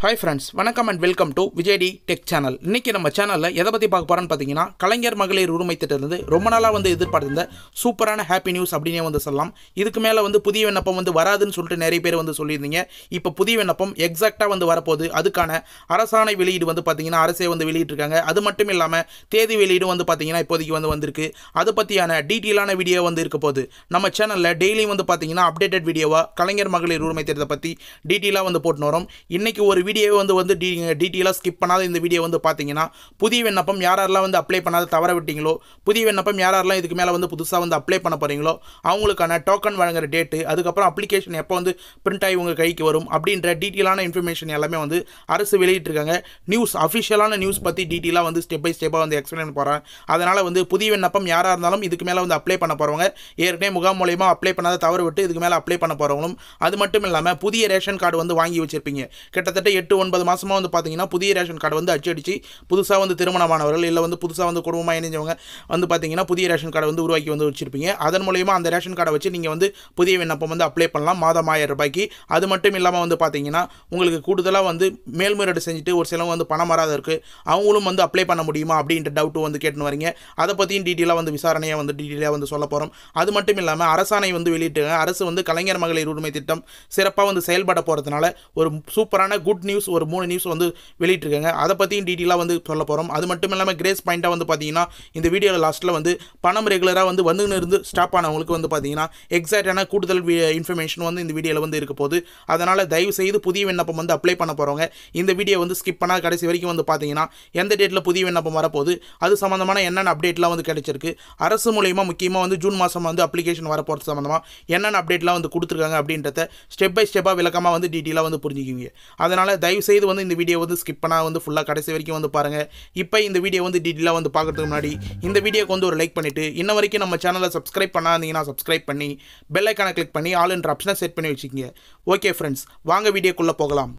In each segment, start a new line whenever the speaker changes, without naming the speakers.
hi friends வணக்கம் and welcome to விஜய்டி tech channel இன்றைக்கி நம்ம சேனலில் எதை பற்றி பார்க்க போகிறோன்னு பார்த்தீங்கன்னா கலைஞர் மகளிர் உரிமை திட்டத்திலிருந்து ரொம்ப நாளாக வந்து எதிர்பார்த்திருந்த சூப்பரான ஹாப்பி நியூஸ் அப்படின்னே வந்து சொல்லலாம் இதுக்கு மேலே வந்து புதிய விண்ணப்பம் வந்து வராதுன்னு சொல்லிட்டு நிறைய பேர் வந்து சொல்லியிருந்தீங்க இப்போ புதிய விண்ணப்பம் எக்ஸாக்டாக வந்து வரப்போகுது அதுக்கான அரசாணை வெளியீடு வந்து பார்த்தீங்கன்னா அரசே வந்து வெளியிட்டிருக்காங்க அது மட்டும் இல்லாமல் தேதி வெளியீடு வந்து பார்த்தீங்கன்னா இப்போதைக்கு வந்து வந்திருக்கு அதை பற்றியான டீட்டெயிலான வீடியோ வந்து இருக்க போகுது நம்ம சேனலில் டெய்லியும் வந்து பார்த்தீங்கன்னா அப்டேட்டட் வீடியோவாக கலைஞர் மகளிர் உரிமை திட்டத்தை பற்றி டீட்டெயிலாக வந்து போட்டுன்னு வரும் இன்றைக்கி ஒரு வீடியோவை வந்து வந்து டீ டீட்டெயிலாக ஸ்கிப் பண்ணாத இந்த வீடியோ வந்து பார்த்தீங்கன்னா புதிய விண்ணப்பம் யாரெல்லாம் வந்து அப்ளை பண்ணாத தவற விட்டீங்களோ புதிய விண்ணப்பம் யாரெல்லாம் இதுக்கு மேலே வந்து புதுசாக வந்து அப்ளை பண்ண போகிறீங்களோ அவங்களுக்கான டோக்கன் வழங்குற டேட்டு அதுக்கப்புறம் அப்ளிகேஷன் எப்போ வந்து பிரிண்ட் ஆகி உங்கள் கைக்கு வரும் அப்படின்ற டீட்டெயிலான இன்ஃபர்மேஷன் எல்லாமே வந்து அரசு வெளியிட்டிருக்காங்க நியூஸ் அஃபிஷியலான நியூஸ் பற்றி டீட்டெயிலாக வந்து ஸ்டெப் பை ஸ்டெப்பாக வந்து எக்ஸ்பிளைன் போகிறேன் அதனால் வந்து புதிய விண்ணப்பம் யாராக இருந்தாலும் இதுக்கு மேலே வந்து அப்ளை பண்ண போகிறவங்க ஏற்கனவே முகாம் மூலயமா அப்ளை பண்ணாத தவறு விட்டு இதுக்கு மேலே அப்ளை பண்ண போகிறவங்களும் அது மட்டும் இல்லாமல் புதிய ரேஷன் கார்டு வந்து வாங்கி வச்சுருப்பீங்க கிட்டத்தட்ட எட்டு ஒன்பது மாதமாக வந்து பார்த்தீங்கன்னா புதிய ரேஷன் கார்டு வந்து அச்சடிச்சு புதுசாக வந்து திருமணமானவர்கள் இல்லை வந்து புதுசாக வந்து குடும்பமாக இணைஞ்சவங்க வந்து பார்த்தீங்கன்னா புதிய ரேஷன் கார்டை வந்து உருவாக்கி வந்து வச்சுருப்பீங்க அதன் மூலயமா அந்த ரேஷன் கார்டை வச்சு நீங்கள் வந்து புதிய விண்ணப்பம் வந்து அப்ளை பண்ணலாம் மாதம் ஆயிரம் ரூபாய்க்கு அது மட்டும் இல்லாமல் வந்து பார்த்தீங்கன்னா உங்களுக்கு கூடுதலாக வந்து மேல்முறையீடு செஞ்சுட்டு ஒரு சிலவங்க வந்து பணம் வராத இருக்குது அவங்களும் வந்து அப்ளை பண்ண முடியுமா அப்படின்ற டவுட்டும் வந்து கேட்டுன்னு வரீங்க அதை பற்றியும் டீட்டெயிலாக வந்து விசாரணையாக வந்து டீட்டெயிலாக வந்து சொல்ல போகிறோம் அது மட்டும் இல்லாமல் அரசாணை வந்து வெளியிட்டு அரசு வந்து கலைஞர் மகளிர் உரிமை திட்டம் சிறப்பாக வந்து செயல்பட போகிறதுனால ஒரு சூப்பரான குட் நியூஸ் ஒரு மூணு நியூஸ் வந்து வெளியிட்டிருக்காங்க அதை பற்றியும் டீட்டெயிலாக வந்து சொல்ல போகிறோம் அது மட்டும் இல்லாமல் கிரேஸ் பாயிண்ட்டாக வந்து பார்த்தீங்கன்னா இந்த வீடியோவில் லாஸ்ட்டில் வந்து பணம் ரெகுலராக வந்து வந்துன்னு இருந்து ஸ்டாப் ஆனவங்களுக்கு வந்து பார்த்தீங்கன்னா எக்ஸாக்டான கூடுதல் இன்ஃபர்மேஷன் வந்து இந்த வீடியோவில் வந்து இருக்க போது அதனால் தயவு செய்து புதிய விண்ணப்பம் வந்து அப்ளை பண்ண போகிறவங்க இந்த வீடியோ வந்து ஸ்கிப் பண்ணால் கடைசி வரைக்கும் வந்து பார்த்தீங்கன்னா எந்த டேட்டில் புதிய விண்ணப்பம் வரப்போகுது அது சம்மந்தமான என்னென்ன அப்டேட்லாம் வந்து கிடைச்சிருக்கு அரசு மூலயமா முக்கியமாக வந்து ஜூன் மாதம் வந்து அப்ளிகேஷன் வரப்போகிறது சம்மந்தமாக என்னென்ன அப்டேட்லாம் வந்து கொடுத்துருக்காங்க அப்படின்றத ஸ்டெப் பை ஸ்டெப்பாக விளக்கமாக வந்து டீட்டெயிலாக வந்து புரிஞ்சுக்குவீங்க அதனால் தயவுசெய்து வந்து இந்த வீடியோ வந்து ஸ்கிப் பண்ணால் வந்து ஃபுல்லாக கடைசி வரைக்கும் வந்து பாருங்கள் இப்போ இந்த வீடியோ வந்து டீட்டெயிலாக வந்து பார்க்குறதுக்கு முன்னாடி இந்த வீடியோக்கு வந்து ஒரு லைக் பண்ணிவிட்டு இன்ன வரைக்கும் நம்ம சேனலை சப்ஸ்கிரைப் பண்ணாதீங்கன்னா சப்ஸ்கிரைப் பண்ணி பெல்லைக்கான கிளிக் பண்ணி ஆல் என்ற ஆப்ஷனை செட் பண்ணி வச்சுக்கோங்க ஓகே ஃப்ரெண்ட்ஸ் வாங்க வீடியோக்குள்ளே போகலாம்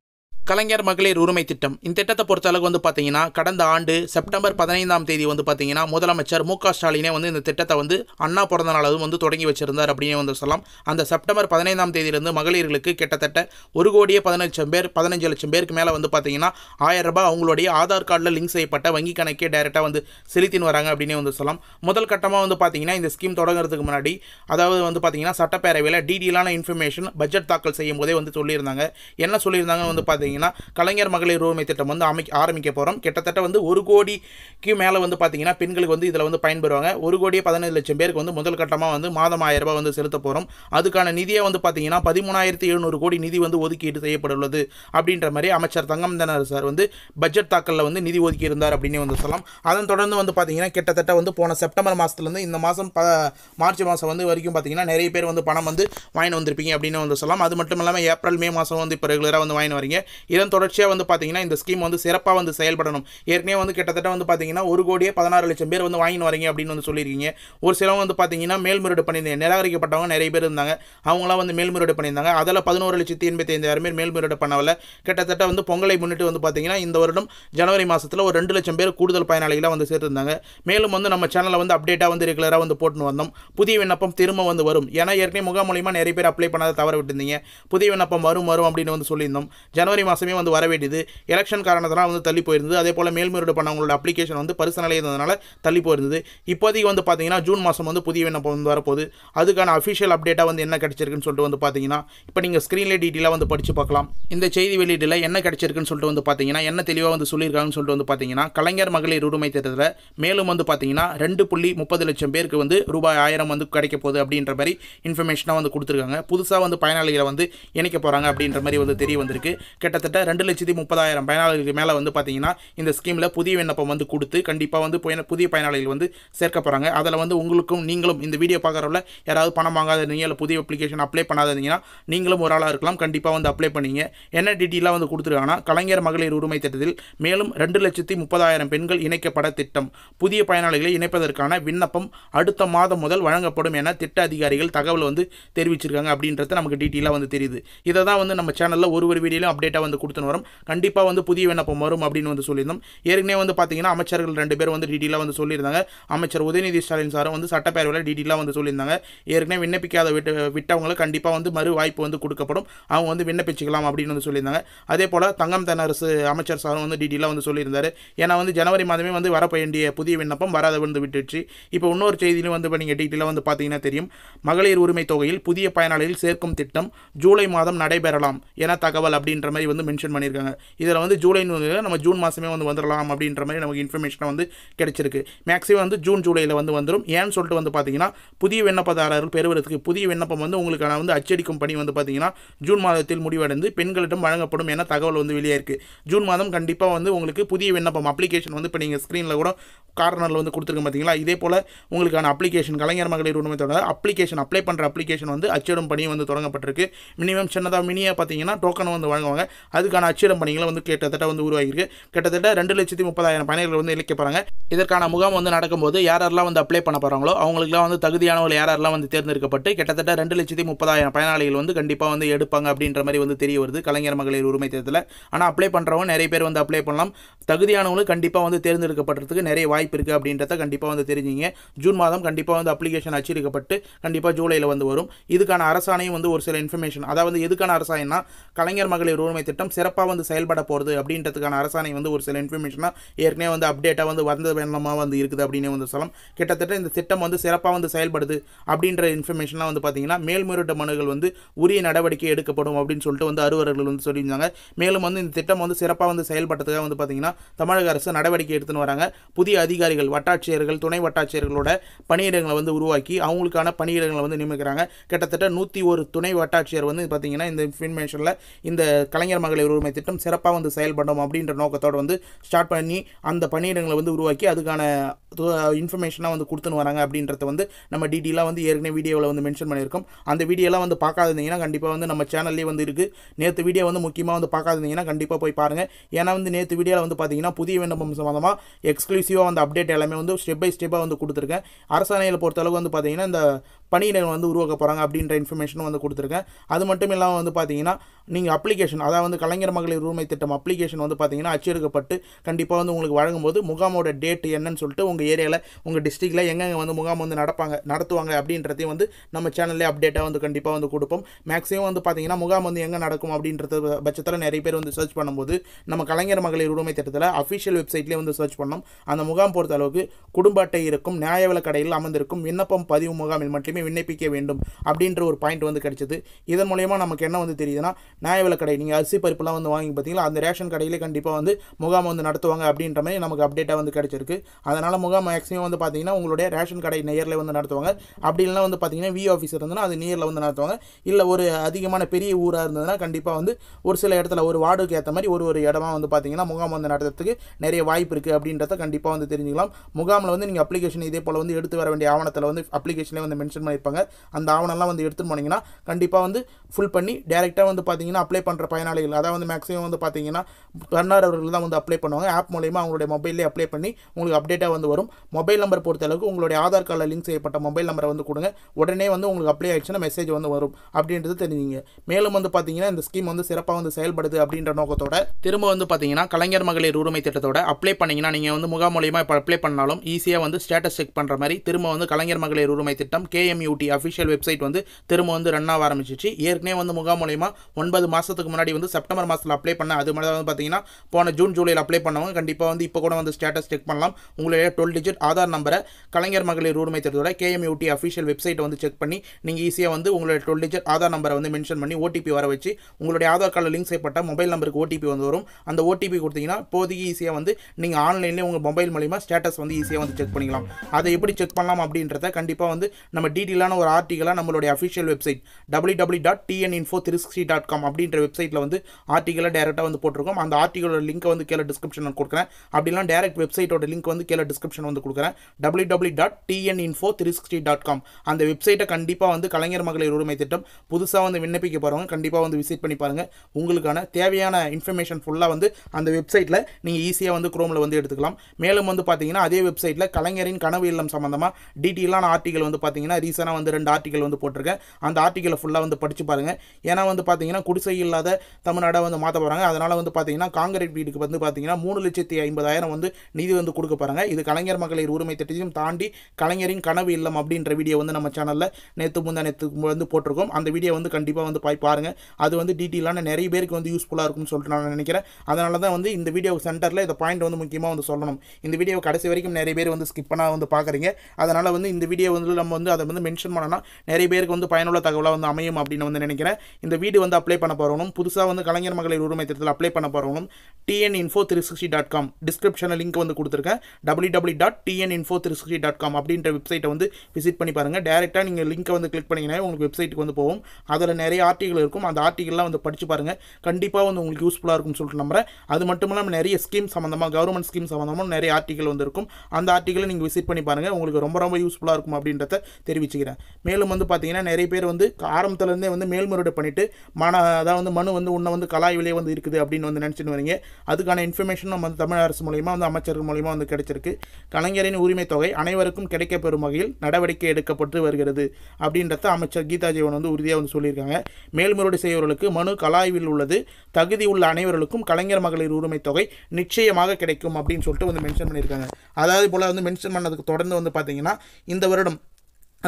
கலைஞர் மகளிர் உரிமை திட்டம் இந்த திட்டத்தை அளவுக்கு வந்து பார்த்தீங்கன்னா கடந்த ஆண்டு செப்டம்பர் பதினைந்தாம் தேதி வந்து பார்த்தீங்கன்னா முதலமைச்சர் மு க ஸ்டாலினே வந்து இந்த திட்டத்தை வந்து அண்ணா பிறந்த நாள் அதுவும் வந்து தொடங்கி வச்சிருந்தார் அப்படின்னு வந்து சொல்லலாம் அந்த செப்டம்பர் பதினைந்தாம் தேதியிலிருந்து மகளிர்களுக்கு கிட்டத்தட்ட ஒரு கோடியே பதினஞ்சு பேர் பதினஞ்சு லட்சம் பேருக்கு மேலே வந்து பார்த்தீங்கன்னா ஆயிரம் ரூபாய் அவங்களுடைய ஆதார் கார்டில் லிங்க் செய்யப்பட்ட வங்கி கணக்கே டைரெக்டாக வந்து செலுத்தின்னு வராங்க அப்படின்னு வந்து சொல்லலாம் முதல் கட்டமாக வந்து பார்த்தீங்கன்னா இந்த ஸ்கீம் தொடங்குறதுக்கு முன்னாடி அதாவது வந்து பார்த்தீங்கன்னா சட்டப்பேரவையில் டீடெயிலான இன்ஃபர்மேஷன் பட்ஜெட் தாக்கல் செய்யும் போதே வந்து சொல்லியிருந்தாங்க என்ன சொல்லியிருந்தாங்க வந்து பார்த்தீங்கன்னா பார்த்தீங்கன்னா கலைஞர் மகளிர் உரிமை திட்டம் வந்து அமை ஆரம்பிக்க போகிறோம் கிட்டத்தட்ட வந்து ஒரு கோடிக்கு மேலே வந்து பார்த்தீங்கன்னா பெண்களுக்கு வந்து இதில் வந்து பயன்பெறுவாங்க ஒரு கோடியே பதினைந்து லட்சம் பேருக்கு வந்து முதல் கட்டமாக வந்து மாதம் ஆயிரம் ரூபாய் வந்து செலுத்த போகிறோம் அதுக்கான நிதியை வந்து பார்த்தீங்கன்னா பதிமூணாயிரத்தி எழுநூறு கோடி நிதி வந்து ஒதுக்கீடு செய்யப்பட்டுள்ளது அப்படின்ற மாதிரி அமைச்சர் தங்கம் தனர் சார் வந்து பட்ஜெட் தாக்கலில் வந்து நிதி ஒதுக்கி இருந்தார் அப்படின்னு வந்து சொல்லலாம் அதன் தொடர்ந்து வந்து பார்த்தீங்கன்னா கிட்டத்தட்ட வந்து போன செப்டம்பர் மாதத்துலேருந்து இந்த மாதம் ப மார்ச் மாதம் வந்து வரைக்கும் பார்த்தீங்கன்னா நிறைய பேர் வந்து பணம் வந்து வாங்கி வந்திருப்பீங்க அப்படின்னு வந்து சொல்லலாம் அது மட்டும் இல்லாமல் ஏப்ரல் மே மாதம் வந்து இப்போ ரெகுலராக வந்து வாங்கி வரீங்க இதன் தொடர்ச்சியாக வந்து பார்த்தீங்கன்னா இந்த ஸ்கீம் வந்து சிறப்பாக வந்து செயல்படணும் ஏற்கனவே வந்து கிட்டத்தட்ட வந்து பார்த்தீங்கன்னா ஒரு கோடியே பதினாறு லட்சம் பேர் வந்து வாங்கின்னு வரீங்க அப்படின்னு வந்து சொல்லியிருக்கீங்க ஒரு சிலவங்க வந்து பார்த்தீங்கன்னா மேல்முறையீடு பண்ணியிருந்தேன் நிராகரிக்கப்பட்டவங்க நிறைய பேர் இருந்தாங்க அவங்களாம் வந்து மேல்முறையீடு பண்ணியிருந்தாங்க அதில் பதினோரு லட்சத்தி எண்பத்தி ஐந்தாயிரம் பேர் மேல்முறையீடு பண்ணவில்லை கிட்டத்தட்ட வந்து பொங்கலை முன்னிட்டு வந்து பார்த்தீங்கன்னா இந்த வருடம் ஜனவரி மாதத்தில் ஒரு ரெண்டு லட்சம் பேர் கூடுதல் பயனாளிகளாக வந்து சேர்த்துருந்தாங்க மேலும் வந்து நம்ம சேனலை வந்து அப்டேட்டாக வந்து ரெகுலராக வந்து போட்டுன்னு வந்தோம் புதிய விண்ணப்பம் திரும்ப வந்து வரும் ஏன்னா ஏற்கனவே முகாம் மூலியமாக நிறைய பேர் அப்ளை பண்ணாத தவற விட்டுருந்தீங்க புதிய விண்ணப்பம் வரும் வரும் அப்படின்னு வந்து சொல்லியிருந்தோம் ஜனவரி மாதமே வந்து வர வேண்டியது எலெக்ஷன் காரணத்தினால் வந்து தள்ளி போயிருந்தது அதே போல் மேல்முறையீடு பண்ணவங்களோட அப்ளிகேஷன் வந்து பரிசு நிலையதுனால தள்ளி போயிருந்தது இப்போதைக்கு வந்து பார்த்தீங்கன்னா ஜூன் மாதம் வந்து புதிய விண்ணப்பம் வந்து வரப்போகுது அதுக்கான அஃபிஷியல் அப்டேட்டாக வந்து என்ன கிடச்சிருக்குன்னு சொல்லிட்டு வந்து பார்த்தீங்கன்னா இப்போ நீங்கள் ஸ்க்ரீனில் டீட்டெயிலாக வந்து படித்து பார்க்கலாம் இந்த செய்தி வெளியீட்டில் என்ன கிடச்சிருக்குன்னு சொல்லிட்டு வந்து பார்த்தீங்கன்னா என்ன தெளிவாக வந்து சொல்லியிருக்காங்கன்னு சொல்லிட்டு வந்து பார்த்தீங்கன்னா கலைஞர் மகளிர் உரிமை தேர்தலில் மேலும் வந்து பார்த்தீங்கன்னா ரெண்டு புள்ளி முப்பது லட்சம் பேருக்கு வந்து ரூபாய் ஆயிரம் வந்து கிடைக்க போகுது அப்படின்ற மாதிரி இன்ஃபர்மேஷனாக வந்து கொடுத்துருக்காங்க புதுசாக வந்து பயனாளிகளை வந்து இணைக்க போகிறாங்க அப்படின்ற மாதிரி வந்து தெரிய வந்திருக்கு கிட்ட கிட்டத்தட்ட ரெண்டு லட்சத்தி முப்பதாயிரம் பயனாளிகளுக்கு மேலே வந்து பார்த்தீங்கன்னா இந்த ஸ்கீமில் புதிய விண்ணப்பம் வந்து கொடுத்து கண்டிப்பாக வந்து புதிய பயனாளிகள் வந்து சேர்க்க போகிறாங்க அதில் வந்து உங்களுக்கும் நீங்களும் இந்த வீடியோ பார்க்குறவங்கள யாராவது பணம் வாங்காத நீங்கள் இல்லை புதிய அப்ளிகேஷன் அப்ளை பண்ணாதீங்கன்னா நீங்களும் ஒரு ஆளாக இருக்கலாம் கண்டிப்பாக வந்து அப்ளை பண்ணீங்க என்ன டீட்டெயிலாக வந்து கொடுத்துருக்காங்கன்னா கலைஞர் மகளிர் உரிமை திட்டத்தில் மேலும் ரெண்டு லட்சத்தி முப்பதாயிரம் பெண்கள் இணைக்கப்பட திட்டம் புதிய பயனாளிகளை இணைப்பதற்கான விண்ணப்பம் அடுத்த மாதம் முதல் வழங்கப்படும் என திட்ட அதிகாரிகள் தகவல் வந்து தெரிவிச்சிருக்காங்க அப்படின்றது நமக்கு டீட்டெயிலாக வந்து தெரியுது இதை தான் வந்து நம்ம சேனலில் ஒரு ஒரு வீடியோலையும் அப்டேட்டாக வந்து கொடுத்துன்னு வரும் கண்டிப்பாக வந்து புதிய விண்ணப்பம் வரும் அப்படின்னு வந்து சொல்லியிருந்தோம் ஏற்கனவே வந்து பார்த்தீங்கன்னா அமைச்சர்கள் ரெண்டு பேர் வந்து டீட்டெயிலாக வந்து சொல்லியிருந்தாங்க அமைச்சர் உதயநிதி ஸ்டாலின் சாரும் வந்து சட்டப்பேரவையில் டீட்டெயிலாக வந்து சொல்லியிருந்தாங்க ஏற்கனவே விண்ணப்பிக்காத விட்டு விட்டவங்களுக்கு கண்டிப்பாக வந்து மறு வாய்ப்பு வந்து கொடுக்கப்படும் அவங்க வந்து விண்ணப்பிச்சுக்கலாம் அப்படின்னு வந்து சொல்லியிருந்தாங்க அதே போல் தங்கம் தென்னரசு அமைச்சர் சாரும் வந்து டீட்டெயிலாக வந்து சொல்லியிருந்தார் ஏன்னா வந்து ஜனவரி மாதமே வந்து வர வேண்டிய புதிய விண்ணப்பம் வராத வந்து விட்டுச்சு இப்போ இன்னொரு செய்தியிலும் வந்து இப்போ நீங்கள் டீட்டெயிலாக வந்து பார்த்தீங்கன்னா தெரியும் மகளிர் உரிமை தொகையில் புதிய பயனாளிகள் சேர்க்கும் திட்டம் ஜூலை மாதம் நடைபெறலாம் என தகவல் அப்படின்ற மாதிரி வந்து மென்ஷன் பண்ணியிருக்காங்க இதில் வந்து ஜூலைன்னு நம்ம ஜூன் மாதமே வந்து வந்துடலாம் அப்படின்ற மாதிரி நமக்கு இன்ஃபர்மேஷனை வந்து கிடைச்சிருக்கு மேக்ஸிமம் வந்து ஜூன் ஜூலையில் வந்து வந்துடும் ஏன்னு சொல்லிட்டு வந்து பார்த்தீங்கன்னா புதிய விண்ணப்பதாரர்கள் பெறுவதற்கு புதிய விண்ணப்பம் வந்து உங்களுக்கான வந்து அச்சடிக்கும் பணி வந்து பார்த்தீங்கன்னா ஜூன் மாதத்தில் முடிவடைந்து பெண்களிடம் வழங்கப்படும் என தகவல் வந்து வெளியாயிருக்கு ஜூன் மாதம் கண்டிப்பாக வந்து உங்களுக்கு புதிய விண்ணப்பம் அப்ளிகேஷன் வந்து இப்போ நீங்கள் ஸ்க்ரீனில் கூட கார்னரில் வந்து கொடுத்துருக்கோம் பார்த்தீங்களா இதே போல் உங்களுக்கான அப்ளிகேஷன் கலைஞர் மகளிர் உரிமை அப்ளிகேஷன் அப்ளை பண்ணுற அப்ளிகேஷன் வந்து அச்சிடும் பணி வந்து தொடங்கப்பட்டிருக்கு மினிமம் சின்னதாக மினியாக பார்த்தீங்கன்னா டோக்கன் வந்து வழங்குவாங்க அதுக்கான அச்சிடம் பணிகளும் வந்து கிட்டத்தட்ட வந்து உருவாகியிருக்கு கிட்டத்தட்ட ரெண்டு லட்சத்தி முப்பதாயிரம் பயணிகள் வந்து இழைக்க போகிறாங்க இதற்கான முகாம் வந்து நடக்கும்போது யார் யாரெல்லாம் வந்து அப்ளை பண்ண போகிறாங்களோ அவங்களுக்குலாம் வந்து தகுதியானவர்கள் யார் யாரெல்லாம் வந்து தேர்ந்தெடுக்கப்பட்டு கிட்டத்தட்ட ரெண்டு லட்சத்தி முப்பதாயிரம் பயனாளிகள் வந்து கண்டிப்பாக வந்து எடுப்பாங்க அப்படின்ற மாதிரி வந்து தெரிய வருது கலைஞர் மகளிர் உரிமை தேர்தலில் ஆனால் அப்ளை பண்ணுறவங்க நிறைய பேர் வந்து அப்ளை பண்ணலாம் தகுதியானவங்களும் கண்டிப்பாக வந்து தேர்ந்தெடுக்கப்படுறதுக்கு நிறைய வாய்ப்பு இருக்குது அப்படின்றத கண்டிப்பாக வந்து தெரிஞ்சுங்க ஜூன் மாதம் கண்டிப்பாக வந்து அப்ளிகேஷன் அச்சிருக்கப்பட்டு கண்டிப்பாக ஜூலையில் வந்து வரும் இதுக்கான அரசாணையும் வந்து ஒரு சில இன்ஃபர்மேஷன் அதாவது எதுக்கான அரசாணைன்னா கலைஞர் மகளிர் உரிமை திட்டம் சிறப்பாக வந்து செயல்பட போகிறது அப்படின்றதுக்கான அரசாணை வந்து ஒரு சில இன்ஃபர்மேஷனாக ஏற்கனவே வந்து அப்டேட்டாக வந்து வந்தது வேணமாக வந்து இருக்குது அப்படின்னு வந்து சொல்லலாம் கிட்டத்தட்ட இந்த திட்டம் வந்து சிறப்பாக வந்து செயல்படுது அப்படின்ற இன்ஃபர்மேஷனாக வந்து பார்த்தீங்கன்னா மேல்முறையீட்டு மனுகள் வந்து உரிய நடவடிக்கை எடுக்கப்படும் அப்படின்னு சொல்லிட்டு வந்து அறுவலர்கள் வந்து சொல்லியிருந்தாங்க மேலும் வந்து இந்த திட்டம் வந்து சிறப்பாக வந்து செயல்படுறதுக்காக வந்து பார்த்தீங்கன்னா தமிழக அரசு நடவடிக்கை எடுத்துன்னு வராங்க புதிய அதிகாரிகள் வட்டாட்சியர்கள் துணை வட்டாட்சியர்களோட பணியிடங்களை வந்து உருவாக்கி அவங்களுக்கான பணியிடங்களை வந்து நியமிக்கிறாங்க கிட்டத்தட்ட நூற்றி ஒரு துணை வட்டாட்சியர் வந்து பார்த்தீங்கன்னா இந்த இன்ஃபர்மேஷனில் இந்த கலைஞர் மகளிர் உரிமை திட்டம் சிறப்பாக வந்து செயல்படும் அப்படின்ற நோக்கத்தோடு வந்து ஸ்டார்ட் பண்ணி அந்த பணியிடங்களை வந்து உருவாக்கி அதுக்கான இன்ஃபர்மேஷனாக வந்து கொடுத்துன்னு வராங்க அப்படின்றத வந்து நம்ம டீட்டெயிலாக வந்து ஏற்கனவே வீடியோவில் வந்து மென்ஷன் பண்ணியிருக்கோம் அந்த வீடியோலாம் வந்து பார்க்காதிருந்தீங்கன்னா கண்டிப்பாக வந்து நம்ம சேனல்லேயே வந்து இருக்குது நேற்று வீடியோ வந்து முக்கியமாக வந்து பார்க்காதிருந்தீங்கன்னா கண்டிப்பாக போய் பாருங்கள் ஏன்னா வந்து நேற்று வீடியோவில் வந்து பார்த்தீங்கன்னா புதிய விண்ணப்பம் சம்மந்தமாக எக்ஸ்க்ளூசிவாக வந்து அப்டேட் எல்லாமே வந்து ஸ்டெப் பை ஸ்டெப்பாக வந்து கொடுத்துருக்கேன் அரசாணையில் பொறுத்தளவு வந்து பார்த்தீங்கன்னா இந்த பணியினர் வந்து உருவாக்க போகிறாங்க அப்படின்ற இன்ஃபர்மேஷனும் வந்து கொடுத்துருக்கேன் அது மட்டும் இல்லாமல் வந்து பார்த்தீங்கன்னா நீங்கள் அப்ளிகேஷன் அதாவது வந்து கலைஞர் மகளிர் உரிமை திட்டம் அப்ளிகேஷன் வந்து பார்த்தீங்கன்னா அச்சுறுக்கப்பட்டு கண்டிப்பாக வந்து உங்களுக்கு வழங்கும்போது முகாமோட டேட் என்னன்னு சொல்லிட்டு உங்கள் ஏரியாவில் உங்கள் டிஸ்ட்ரிக்டில் எங்கெங்கே வந்து முகாம் வந்து நடப்பாங்க நடத்துவாங்க அப்படின்றதையும் வந்து நம்ம சேனல்லே அப்டேட்டாக வந்து கண்டிப்பாக வந்து கொடுப்போம் மேக்ஸிமம் வந்து பார்த்தீங்கன்னா முகாம் வந்து எங்கே நடக்கும் அப்படின்றத பட்சத்தில் நிறைய பேர் வந்து சர்ச் பண்ணும்போது நம்ம கலைஞர் மகளிர் உரிமை திட்டத்தில் அஃபிஷியல் வெப்சைட்லேயே வந்து சர்ச் பண்ணோம் அந்த முகாம் பொறுத்த அளவுக்கு குடும்ப அட்டை இருக்கும் நியாய கடையில் அமர்ந்திருக்கும் விண்ணப்பம் பதிவு முகாமில் மட்டுமே மட்டுமே விண்ணப்பிக்க வேண்டும் அப்படின்ற ஒரு பாயிண்ட் வந்து கிடைச்சது இதன் மூலயமா நமக்கு என்ன வந்து தெரியுதுன்னா நியாய விலக்கடை நீங்கள் அரிசி பருப்புலாம் வந்து வாங்கி பார்த்தீங்களா அந்த ரேஷன் கடையிலே கண்டிப்பாக வந்து முகாம் வந்து நடத்துவாங்க அப்படின்ற மாதிரி நமக்கு அப்டேட்டாக வந்து கிடைச்சிருக்கு அதனால் முகாம் மேக்ஸிமம் வந்து பார்த்தீங்கன்னா உங்களுடைய ரேஷன் கடை நேரில் வந்து நடத்துவாங்க அப்படி இல்லைனா வந்து பார்த்தீங்கன்னா வி ஆஃபீஸ் இருந்ததுன்னா அது நேரில் வந்து நடத்துவாங்க இல்லை ஒரு அதிகமான பெரிய ஊராக இருந்ததுன்னா கண்டிப்பாக வந்து ஒரு சில இடத்துல ஒரு வார்டுக்கு ஏற்ற மாதிரி ஒரு ஒரு இடமா வந்து பார்த்தீங்கன்னா முகாம் வந்து நடத்துறதுக்கு நிறைய வாய்ப்பு இருக்குது அப்படின்றத கண்டிப்பாக வந்து தெரிஞ்சுக்கலாம் முகாமில் வந்து நீங்கள் அப்ளிகேஷன் இதே போல் வந்து எடுத்து வர வேண்டிய ஆவணத்தில் வந்து அப்ளிகேஷனே வந்து மென்ஷன் பண்ணியிருப்பாங்க அந்த ஆவணம்லாம் வந்து எடுத்துகிட்டு போனீங்கன்னா கண்டிப்பாக வந்து ஃபுல் பண்ணி டேரெக்டாக வந்து பார்த்தீங்கன்னா அப்ளை பண்ணுற பயனாளிகள் அதாவது வந்து மேக்ஸிமம் வந்து பார்த்தீங்கன்னா கர்நாடகர்கள் அவர்கள் தான் வந்து அப்ளை பண்ணுவாங்க ஆப் மூலயமா அவங்களுடைய மொபைல்லே அப்ளை பண்ணி உங்களுக்கு அப்டேட்டாக வந்து வரும் மொபைல் நம்பர் பொறுத்த அளவுக்கு உங்களுடைய ஆதார் கார்டில் லிங்க் செய்யப்பட்ட மொபைல் நம்பரை வந்து கொடுங்க உடனே வந்து உங்களுக்கு அப்ளை ஆயிடுச்சுன்னா மெசேஜ் வந்து வரும் அப்படின்றது தெரிஞ்சுங்க மேலும் வந்து பார்த்தீங்கன்னா இந்த ஸ்கீம் வந்து சிறப்பாக வந்து செயல்படுது அப்படின்ற நோக்கத்தோட திரும்ப வந்து பார்த்தீங்கன்னா கலைஞர் மகளிர் உரிமை திட்டத்தோட அப்ளை பண்ணிங்கன்னா நீங்கள் வந்து முகாம் மூலியமாக இப்போ அப்ளை பண்ணாலும் ஈஸியாக வந்து ஸ்டேட்டஸ் செக் பண்ணுற மாதிரி திரும்ப வந்து கலைஞர் மகளிர் உரிமை திட்டம் கேஎம் ஏஎம்யூடி அஃபிஷியல் வெப்சைட் வந்து திரும்ப வந்து ரன் ஆக ஆரம்பிச்சிச்சு ஏற்கனவே வந்து முகாம் மூலயமா ஒன்பது மாதத்துக்கு முன்னாடி வந்து செப்டம்பர் மாதத்தில் அப்ளை பண்ண அது மாதிரி வந்து பார்த்தீங்கன்னா போன ஜூன் ஜூலையில் அப்ளை பண்ணவங்க கண்டிப்பாக வந்து இப்போ கூட வந்து ஸ்டேட்டஸ் செக் பண்ணலாம் உங்களுடைய டுவெல் டிஜிட் ஆதார் நம்பரை கலைஞர் மகளிர் உரிமை தேர்தலோட கேஎம்யூடி அஃபிஷியல் வெப்சைட் வந்து செக் பண்ணி நீங்கள் ஈஸியாக வந்து உங்களுடைய டுவெல் டிஜிட் ஆதார் நம்பரை வந்து மென்ஷன் பண்ணி ஓடிபி வர வச்சு உங்களுடைய ஆதார் கார்டில் லிங்க் செய்யப்பட்ட மொபைல் நம்பருக்கு ஓடிபி வந்து வரும் அந்த ஓடிபி கொடுத்தீங்கன்னா இப்போதைக்கு ஈஸியாக வந்து நீங்கள் ஆன்லைன்லேயே உங்கள் மொபைல் மூலிமா ஸ்டேட்டஸ் வந்து ஈஸியாக வந்து செக் பண்ணிக்கலாம் அதை எப்படி செக் பண்ணலாம் அப்படின்றத கண்டிப்பாக வந்து நம்ம டி டீட்டெயிலான ஒரு ஆர்டிகலாக நம்மளுடைய official website W W dot TN info three dot com அப்படின்ற வெப்சைட்டில் வந்து ஆர்டிகலாக டேரெக்டாக வந்து போட்டிருக்கோம் அந்த ஆர்டிகலோட லிங்க்கை வந்து கீழே டிஸ்கிரிப்ஷன் கொடுக்குறேன் அப்படிலாம் டேரக்ட் வெப்சைட்டோட லிங்க் வந்து கீழே டிஸ்கிரிப்ஷன் வந்து கொடுக்குறேன் W W dot TN info three dot com அந்த வெப்சைட்டை கண்டிப்பாக வந்து கலைஞர் மகளிர் உரிமை திட்டம் புதுசாக வந்து விண்ணப்பிக்க போகிறவங்க கண்டிப்பாக வந்து விசிட் பண்ணி பாருங்கள் உங்களுக்கான தேவையான இன்ஃபர்மேஷன் ஃபுல்லாக வந்து அந்த வெப்சைட்டில் நீங்கள் ஈஸியாக வந்து குரோமில் வந்து எடுத்துக்கலாம் மேலும் வந்து பார்த்தீங்கன்னா அதே வெப்சைட்டில் கலைஞரின் கனவு இல்லம் சம்பந்தமாக டீட்டெயிலான ஆர்டிகல் வந்து பார்த்தீங்கன்னா ரீசனாக வந்து ரெண்டு ஆர்டிக்கல் வந்து போட்டிருக்கேன் அந்த ஆர்டிக்கலை ஃபுல்லாக வந்து படித்து பாருங்கள் ஏன்னா வந்து பார்த்தீங்கன்னா குடிசை இல்லாத தமிழ்நாடாக வந்து மாற்ற போகிறாங்க அதனால் வந்து பார்த்தீங்கன்னா காங்கிரீட் வீட்டுக்கு வந்து பார்த்தீங்கன்னா மூணு லட்சத்தி ஐம்பதாயிரம் வந்து நிதி வந்து கொடுக்க போகிறாங்க இது கலைஞர் மகளிர் உரிமை திட்டத்தையும் தாண்டி கலைஞரின் கனவு இல்லம் அப்படின்ற வீடியோ வந்து நம்ம சேனலில் நேற்று முந்தா நேற்று வந்து போட்டிருக்கோம் அந்த வீடியோ வந்து கண்டிப்பாக வந்து பாய் பாருங்கள் அது வந்து டீட்டெயிலான நிறைய பேருக்கு வந்து யூஸ்ஃபுல்லாக இருக்கும்னு சொல்லிட்டு நான் நினைக்கிறேன் அதனால தான் வந்து இந்த வீடியோ சென்டரில் இந்த பாயிண்ட் வந்து முக்கியமாக வந்து சொல்லணும் இந்த வீடியோ கடைசி வரைக்கும் நிறைய பேர் வந்து ஸ்கிப் பண்ணால் வந்து பார்க்குறீங்க அதனால் வந்து இந்த வீடியோ வந்து நம்ம வந்து அதை வந்து மென்ஷன் பண்ணோன்னா நிறைய பேருக்கு வந்து பயனுள்ள தகவலாக வந்து அமையும் அப்படின்னு வந்து நினைக்கிறேன் இந்த வீடு வந்து அப்ளை பண்ண போகிறவனும் புதுசாக வந்து கலைஞர் மகளிர் உரிமை திட்டத்தில் அப்ளை பண்ண போகிறவனும் TN info three sixty dot com டிஸ்கிரிப்ஷனில் லிங்க் வந்து கொடுத்துருக்கேன் W W dot TN info three sixty dot com அப்படின்ற வெப்சைட்டை வந்து விசிட் பண்ணி பாருங்கள் டேரெக்டாக நீங்கள் லிங்க்கை வந்து கிளிக் பண்ணிங்கன்னா உங்களுக்கு வெப்சைட்டுக்கு வந்து போகும் அதில் நிறைய ஆர்டிகல் இருக்கும் அந்த ஆர்டிகல்லாம் வந்து படிச்சு பாருங்கள் கண்டிப்பாக வந்து உங்களுக்கு யூஸ்ஃபுல்லாக இருக்கும்னு சொல்லிட்டு நம்புறேன் அது மட்டும் இல்லாமல் நிறைய ஸ்கீம் சம்மந்தமாக கவர்மெண்ட் ஸ்கீம் சம்மந்தமாக நிறைய ஆர்டிகல் வந்து இருக்கும் அந்த ஆர்டிகளை நீங்கள் விசிட் பண்ணி பாருங்கள் உங்களுக்கு ரொம்ப ரொம்ப யூஸ்ஃபுல்லாக இருக்கும் அப்படின்றத தெரிவித்து தெரிவிச்சுக்கிறேன் மேலும் வந்து பார்த்தீங்கன்னா நிறைய பேர் வந்து ஆரம்பத்துலேருந்தே வந்து மேல்முறையீடு பண்ணிவிட்டு மன அதாவது வந்து மனு வந்து உன்னை வந்து கலாய் வந்து இருக்குது அப்படின்னு வந்து நினச்சிட்டு வரீங்க அதுக்கான இன்ஃபர்மேஷன் நம்ம வந்து தமிழ் அரசு மூலிமா வந்து அமைச்சர்கள் மூலிமா வந்து கிடைச்சிருக்கு கலைஞரின் உரிமை தொகை அனைவருக்கும் கிடைக்கப்பெறும் வகையில் நடவடிக்கை எடுக்கப்பட்டு வருகிறது அப்படின்றத அமைச்சர் கீதா ஜீவன் வந்து உறுதியாக வந்து சொல்லியிருக்காங்க மேல்முறையீடு செய்வர்களுக்கு மனு கலாய்வில் உள்ளது தகுதி உள்ள அனைவர்களுக்கும் கலைஞர் மகளிர் உரிமை தொகை நிச்சயமாக கிடைக்கும் அப்படின்னு சொல்லிட்டு வந்து மென்ஷன் பண்ணியிருக்காங்க அதாவது போல் வந்து மென்ஷன் பண்ணதுக்கு தொடர்ந்து வந்து பார்த்தீங்கன்னா இந்த வருடம்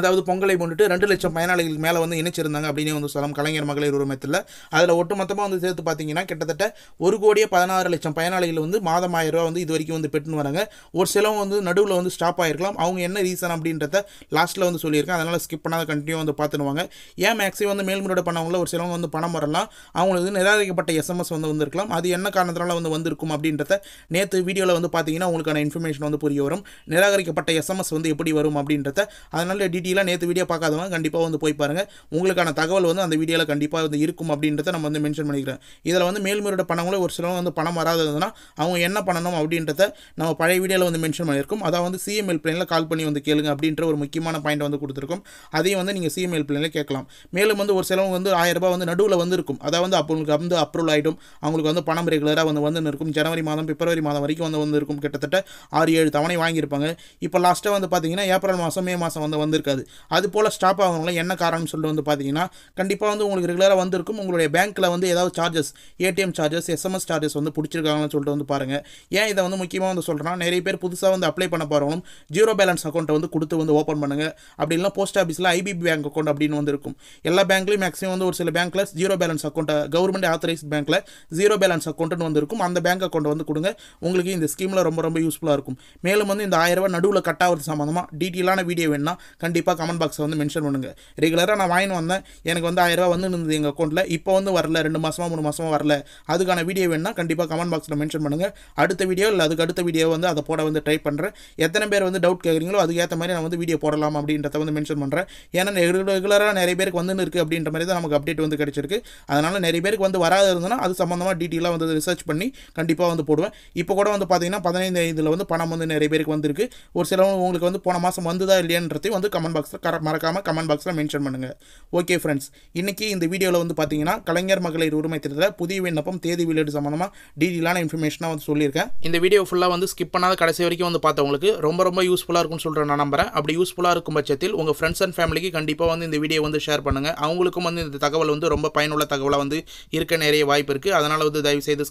அதாவது பொங்கலை முன்னிட்டு ரெண்டு லட்சம் பயனாளிகளுக்கு மேலே வந்து இணைச்சிருந்தாங்க அப்படின்னு வந்து சொல்லலாம் கலைஞர் மகளிர் உரிமத்தில் அதில் ஒட்டுமொத்தமாக வந்து சேர்த்து பார்த்தீங்கன்னா கிட்டத்தட்ட ஒரு கோடியே பதினாறு லட்சம் பயனாளிகள் வந்து மாதம் ஆயிரம் ரூபா வந்து இது வரைக்கும் வந்து பெற்றுன்னு வராங்க ஒரு சிலவங்க வந்து நடுவில் வந்து ஸ்டாப் ஆகிருக்கலாம் அவங்க என்ன ரீசன் அப்படின்றத லாஸ்ட்டில் வந்து சொல்லியிருக்கேன் அதனால் ஸ்கிப் பண்ணாத கண்டினியூ வந்து பார்த்துருவாங்க ஏன் மேக்ஸிமம் வந்து மேல்முறையோட பண்ணவங்களில் ஒரு சிலவங்க வந்து பணம் வரலாம் அவங்களுக்கு நிராகரிக்கப்பட்ட எஸ்எம்எஸ் வந்து வந்திருக்கலாம் அது என்ன காரணத்தினால வந்து வந்திருக்கும் அப்படின்றத நேற்று வீடியோவில் வந்து பார்த்தீங்கன்னா உங்களுக்கான இன்ஃபர்மேஷன் வந்து புரிய வரும் நிராகரிக்கப்பட்ட எஸ்எம்எஸ் வந்து எப்படி வரும் அப்படின்றத அதனால் டீட்டெயில் டீட்டெயிலாக நேற்று வீடியோ பார்க்காதவங்க கண்டிப்பாக வந்து போய் பாருங்கள் உங்களுக்கான தகவல் வந்து அந்த வீடியோவில் கண்டிப்பாக வந்து இருக்கும் அப்படின்றத நம்ம வந்து மென்ஷன் பண்ணிக்கிறேன் இதில் வந்து மேல்முறையோட பணங்களும் ஒரு சிலவங்க வந்து பணம் வராததுன்னா அவங்க என்ன பண்ணணும் அப்படின்றத நம்ம பழைய வீடியோவில் வந்து மென்ஷன் பண்ணியிருக்கோம் அதாவது வந்து சிஎம் ஹெல்ப்லைனில் கால் பண்ணி வந்து கேளுங்க அப்படின்ற ஒரு முக்கியமான பாயிண்ட் வந்து கொடுத்துருக்கோம் அதையும் வந்து நீங்கள் சிஎம் ஹெல்ப்லைனில் கேட்கலாம் மேலும் வந்து ஒரு சிலவங்க வந்து ஆயிரரூபா வந்து நடுவில் வந்து இருக்கும் அதாவது வந்து அவங்களுக்கு வந்து அப்ரூவல் ஆகிடும் அவங்களுக்கு வந்து பணம் ரெகுலராக வந்து வந்து இருக்கும் ஜனவரி மாதம் பிப்ரவரி மாதம் வரைக்கும் வந்து வந்து இருக்கும் கிட்டத்தட்ட ஆறு ஏழு தவணை வாங்கியிருப்பாங்க இப்போ லாஸ்ட்டாக வந்து பார்த்தீங்கன்னா ஏப்ரல் மாதம் மே மாதம் வந்து வந்திருக்கு இருக்காது அது போல் ஸ்டாப் ஆகிறவங்களாம் என்ன காரணம்னு சொல்லிட்டு வந்து பார்த்தீங்கன்னா கண்டிப்பாக வந்து உங்களுக்கு ரெகுலராக வந்திருக்கும் உங்களுடைய பேங்க்கில் வந்து ஏதாவது charges ATM charges SMS charges வந்து பிடிச்சிருக்காங்கன்னு சொல்லிட்டு வந்து பாருங்கள் ஏன் இதை வந்து முக்கியமாக வந்து சொல்கிறேன்னா நிறைய பேர் புதுசாக வந்து அப்ளை பண்ண போகிறவங்களும் ஜீரோ பேலன்ஸ் அக்கௌண்ட்டை வந்து கொடுத்து வந்து ஓப்பன் பண்ணுங்கள் அப்படி போஸ்ட் ஆஃபீஸில் ஐபிபி பேங்க் அக்கௌண்ட் அப்படின்னு வந்து இருக்கும் எல்லா பேங்க்லையும் மேக்ஸிமம் வந்து ஒரு சில பேங்க்கில் ஜீரோ பேலன்ஸ் அக்கௌண்ட்டை கவர்மெண்ட் ஆத்தரைஸ் பேங்க்கில் ஜீரோ பேலன்ஸ் அக்கௌண்ட்டுன்னு வந்து இருக்கும் அந்த பேங்க் அக்கௌண்ட் வந்து கொடுங்க உங்களுக்கு இந்த ஸ்கீமில் ரொம்ப ரொம்ப யூஸ்ஃபுல்லாக இருக்கும் மேலும் வந்து இந்த ஆயிரம் ரூபாய் நடுவில் கட் ஆகிறது சம்மந்தமாக டீட்டெயிலான வீடியோ வேணுன்னா கண்டிப்பாக கண்டிப்பாக கமெண்ட் பாக்ஸை வந்து மென்ஷன் பண்ணுங்கள் ரெகுலராக நான் வாங்கின்னு வந்தேன் எனக்கு வந்து ஆயிரரூபா வந்து இருந்தது எங்கள் அக்கௌண்ட்டில் இப்போ வந்து வரல ரெண்டு மாதமாக மூணு மாதமாக வரல அதுக்கான வீடியோ வேணால் கண்டிப்பாக கமெண்ட் பாக்ஸில் மென்ஷன் பண்ணுங்கள் அடுத்த வீடியோ இல்லை அதுக்கு அடுத்த வீடியோ வந்து அதை போட வந்து ட்ரை பண்ணுறேன் எத்தனை பேர் வந்து டவுட் கேட்குறீங்களோ அதுக்கேற்ற மாதிரி நான் வந்து வீடியோ போடலாம் அப்படின்றத வந்து மென்ஷன் பண்ணுறேன் ஏன்னா ரெகுலராக நிறைய பேருக்கு வந்துன்னு இருக்குது அப்படின்ற மாதிரி தான் நமக்கு அப்டேட் வந்து கிடச்சிருக்கு அதனால் நிறைய பேருக்கு வந்து வராது இருந்ததுன்னா அது சம்மந்தமாக டீட்டெயிலாக வந்து ரிசர்ச் பண்ணி கண்டிப்பாக வந்து போடுவேன் இப்போ கூட வந்து பார்த்தீங்கன்னா பதினைந்து இதில் வந்து பணம் வந்து நிறைய பேருக்கு வந்திருக்கு ஒரு சில உங்களுக்கு வந்து போன மாதம் வந்துதா இல்லையன்றதையும் வந்து கமெண்ட் கமெண்ட் பாக்ஸில் கர மறக்காமல் கமெண்ட் பாக்ஸில் மென்ஷன் பண்ணுங்கள் ஓகே ஃப்ரெண்ட்ஸ் இன்றைக்கி இந்த வீடியோவில் வந்து பார்த்தீங்கன்னா கலைஞர் மகளிர் உரிமை திட்டத்தில் புதிய விண்ணப்பம் தேதி வெளியீடு சம்மந்தமாக டீட்டெயிலான இன்ஃபர்மேஷனாக வந்து சொல்லியிருக்கேன் இந்த வீடியோ ஃபுல்லாக வந்து ஸ்கிப் பண்ணாத கடைசி வரைக்கும் வந்து பார்த்தவங்களுக்கு ரொம்ப ரொம்ப யூஸ்ஃபுல்லாக இருக்கும்னு சொல்கிறேன் நான் நம்புறேன் அப்படி யூஸ்ஃபுல்லாக இருக்கும் பட்சத்தில் உங்கள் ஃப்ரெண்ட்ஸ் அண்ட் ஃபேமிலிக்கு கண்டிப்பாக வந்து இந்த வீடியோ வந்து ஷேர் பண்ணுங்கள் அவங்களுக்கும் வந்து இந்த தகவல் வந்து ரொம்ப பயனுள்ள தகவலாக வந்து இருக்க நிறைய வாய்ப்பு இருக்குது அதனால் வந்து தயவு செய்து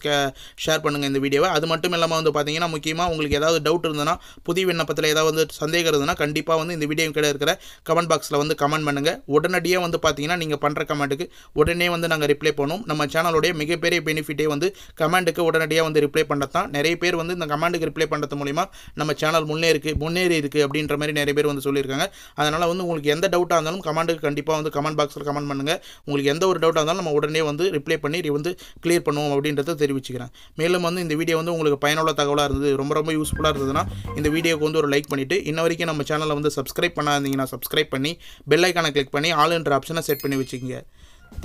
ஷேர் பண்ணுங்கள் இந்த வீடியோவை அது மட்டும் இல்லாமல் வந்து பார்த்தீங்கன்னா முக்கியமாக உங்களுக்கு ஏதாவது டவுட் இருந்ததுன்னா புதிய விண்ணப்பத்தில் ஏதாவது வந்து சந்தேகம் இருந்ததுன்னா கண்டிப்பாக வந்து இந்த வீடியோ கிட்ட இருக்கிற இருக்கிற கமெண்ட் பாக்ஸில் வந்து கமெண்ட் பண்ணுங்கள் உடனடியாக வந்து பார்த்தீங்கன்னா நீங்கள் பண்ணுற கமெண்ட்டுக்கு உடனே வந்து நாங்கள் ரிப்ளை பண்ணுவோம் நம்ம சேனலுடைய மிகப்பெரிய பெனிஃபிட்டே வந்து கமெண்ட்டுக்கு உடனடியாக வந்து ரிப்ளை பண்ணுறது தான் நிறைய பேர் வந்து இந்த கமெண்ட்டுக்கு ரிப்ளை பண்ணுறது மூலிமா நம்ம சேனல் முன்னேறி முன்னேறி இருக்குது அப்படின்ற மாதிரி நிறைய பேர் வந்து சொல்லியிருக்காங்க அதனால் வந்து உங்களுக்கு எந்த டவுட்டாக இருந்தாலும் கமெண்ட்டுக்கு கண்டிப்பாக வந்து கமெண்ட் பாக்ஸில் கமெண்ட் பண்ணுங்கள் உங்களுக்கு எந்த ஒரு டவுட்டாக இருந்தாலும் நம்ம உடனே வந்து ரிப்ளை பண்ணி வந்து கிளியர் பண்ணுவோம் அப்படின்றத தெரிவிச்சுக்கிறேன் மேலும் வந்து இந்த வீடியோ வந்து உங்களுக்கு பயனுள்ள தகவலாக இருந்தது ரொம்ப ரொம்ப யூஸ்ஃபுல்லாக இருந்ததுன்னா இந்த வீடியோக்கு வந்து ஒரு லைக் பண்ணிவிட்டு இன்ன வரைக்கும் நம்ம சேனலை வந்து சப்ஸ்கிரைப் பண்ணாதீங்கன்னா பண்ணிட்டீங்கன்னா சப்ஸ்கிரைப் பண்ணி பெல் ஐக்கானை கிளிக் பண்ணி ஆல் என்ற ஆப்ஷனை செட் பண்ணி வச்சுக்கோங்க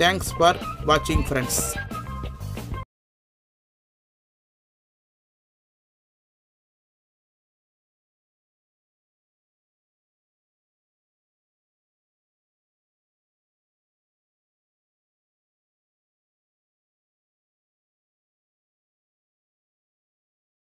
தேங்க்ஸ் ஃபார் வாட்சிங் ஃப்ரெண்ட்ஸ்